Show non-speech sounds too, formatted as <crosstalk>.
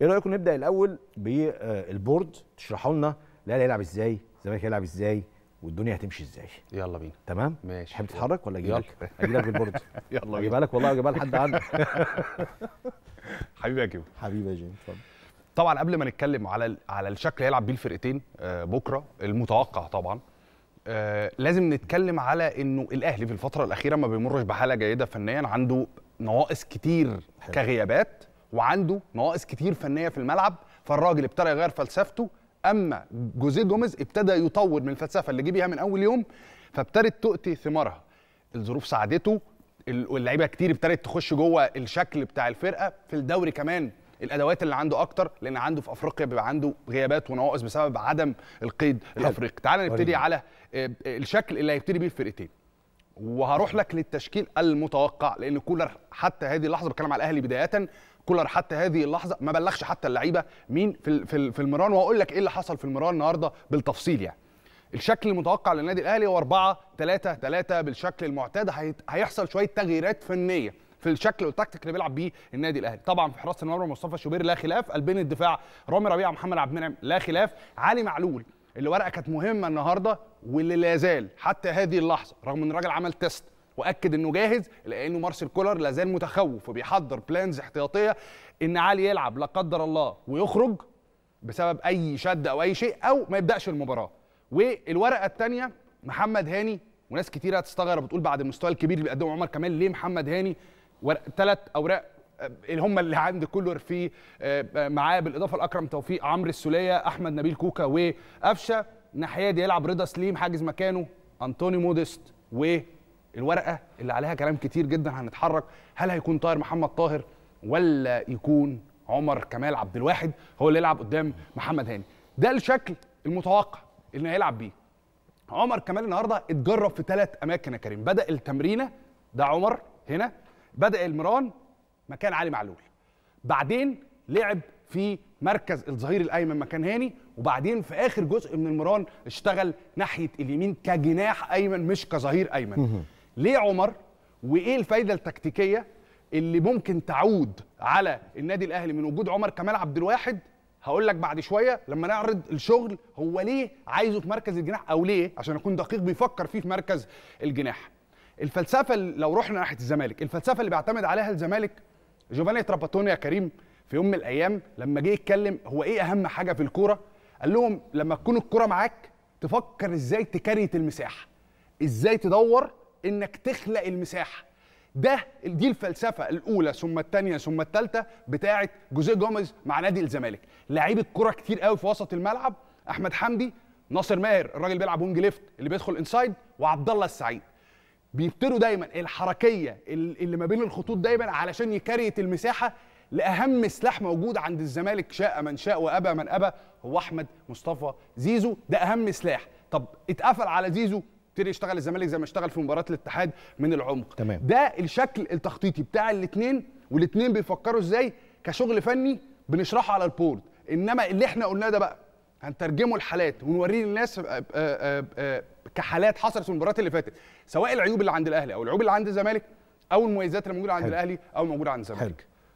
ايه رايكم نبدا الاول بالبورد آه، تشرحوا لنا الاهلي هيلعب ازاي الزمالك هيلعب ازاي والدنيا هتمشي ازاي يلا بينا تمام ماشي تحب تتحرك ولا اجيب لك اجيب لك بالبورد <laughs> يلا اجيبها لك والله اجيبها لحد عندك <laughs> حبيبي يا كيمو حبيبي يا جيم اتفضل طبعا قبل ما نتكلم على على الشكل هيلعب بيه الفرقتين آه، بكره المتوقع طبعا آه، لازم نتكلم على انه الاهلي في الفتره الاخيره ما بيمرش بحاله جيده فنيا عنده نواقص كتير كغيابات وعنده نواقص كتير فنيه في الملعب فالراجل ابتدى يغير فلسفته اما جوزيه جوميز ابتدى يطور من الفلسفه اللي جه بيها من اول يوم فابتدت تؤتي ثمارها الظروف ساعدته واللعيبه كتير ابتدت تخش جوه الشكل بتاع الفرقه في الدوري كمان الادوات اللي عنده اكتر لان عنده في افريقيا بيبقى عنده غيابات ونواقص بسبب عدم القيد الافريقي تعال نبتدي على آه، الشكل اللي هيبتدي بيه الفرقتين وهروح لك للتشكيل المتوقع لان كولر حتى هذه اللحظه بتكلم على الاهلي بدايه كولر حتى هذه اللحظه ما بلغش حتى اللعيبه مين في في المران واقول لك ايه اللي حصل في المران النهارده بالتفصيل يعني الشكل المتوقع للنادي الاهلي هو 4 3 3 بالشكل المعتاد هيحصل شويه تغييرات فنيه في الشكل والتكتيك اللي بيلعب بيه النادي الاهلي طبعا في حراسه المرمى مصطفى شوبير لا خلاف قلبين الدفاع رامي ربيعه محمد عبد المنعم لا خلاف علي معلول اللي ورقه كانت مهمه النهارده واللي لا زال حتى هذه اللحظه رغم ان الراجل عمل تيست واكد انه جاهز لانه مارسيل كولر لازال متخوف وبيحضر بلانز احتياطيه ان علي يلعب لا قدر الله ويخرج بسبب اي شد او اي شيء او ما يبداش المباراه والورقه الثانيه محمد هاني وناس كتير هتستغرب وتقول بعد المستوى الكبير اللي بيقدمه عمر كمال ليه محمد هاني ثلاث اوراق آه، اللي هم اللي عند كولر في آه، آه، معاه بالاضافه لاكرم توفيق عمرو السوليه احمد نبيل كوكا وقفشه الناحيه دي يلعب رضا سليم حاجز مكانه انطوني مودست و الورقه اللي عليها كلام كتير جدا هنتحرك هل هيكون طاهر محمد طاهر ولا يكون عمر كمال عبد الواحد هو اللي يلعب قدام محمد هاني ده الشكل المتوقع اللي هيلعب بيه عمر كمال النهارده اتجرب في ثلاث اماكن يا كريم بدا التمرينه ده عمر هنا بدا المران مكان علي معلول بعدين لعب في مركز الظهير الايمن مكان هاني وبعدين في اخر جزء من المران اشتغل ناحيه اليمين كجناح ايمن مش كظهير ايمن ليه عمر وايه الفايده التكتيكيه اللي ممكن تعود على النادي الاهلي من وجود عمر كمال عبد الواحد هقول لك بعد شويه لما نعرض الشغل هو ليه عايزه في مركز الجناح او ليه عشان اكون دقيق بيفكر فيه في مركز الجناح الفلسفه اللي لو رحنا ناحيه الزمالك الفلسفه اللي بيعتمد عليها الزمالك جوفاني تراباتوني يا كريم في يوم من الايام لما جه يتكلم هو ايه اهم حاجه في الكوره قال لهم لما تكون الكوره معاك تفكر ازاي تكريت المساحه ازاي تدور انك تخلق المساحه ده دي الفلسفه الاولى ثم الثانيه ثم الثالثه بتاعه جوزيه جوميز مع نادي الزمالك لعيبه كوره كتير قوي في وسط الملعب احمد حمدي ناصر ماهر الراجل بيلعب وينج ليفت اللي بيدخل انسايد وعبد الله السعيد بيبتدوا دايما الحركيه اللي ما بين الخطوط دايما علشان يكريت المساحه لاهم سلاح موجود عند الزمالك شاء من شاء وابى من ابى هو احمد مصطفى زيزو ده اهم سلاح طب اتقفل على زيزو يبتدي يشتغل الزمالك زي ما اشتغل في مباراه الاتحاد من العمق تمام. ده الشكل التخطيطي بتاع الاثنين والاثنين بيفكروا ازاي كشغل فني بنشرحه على البورد انما اللي احنا قلناه ده بقى هنترجمه الحالات ونوريه للناس آه، آه، آه، كحالات حصلت في المباريات اللي فاتت سواء العيوب اللي عند الاهلي او العيوب اللي عند الزمالك او المميزات اللي موجوده عند حلو. الاهلي او موجوده عند الزمالك حلو.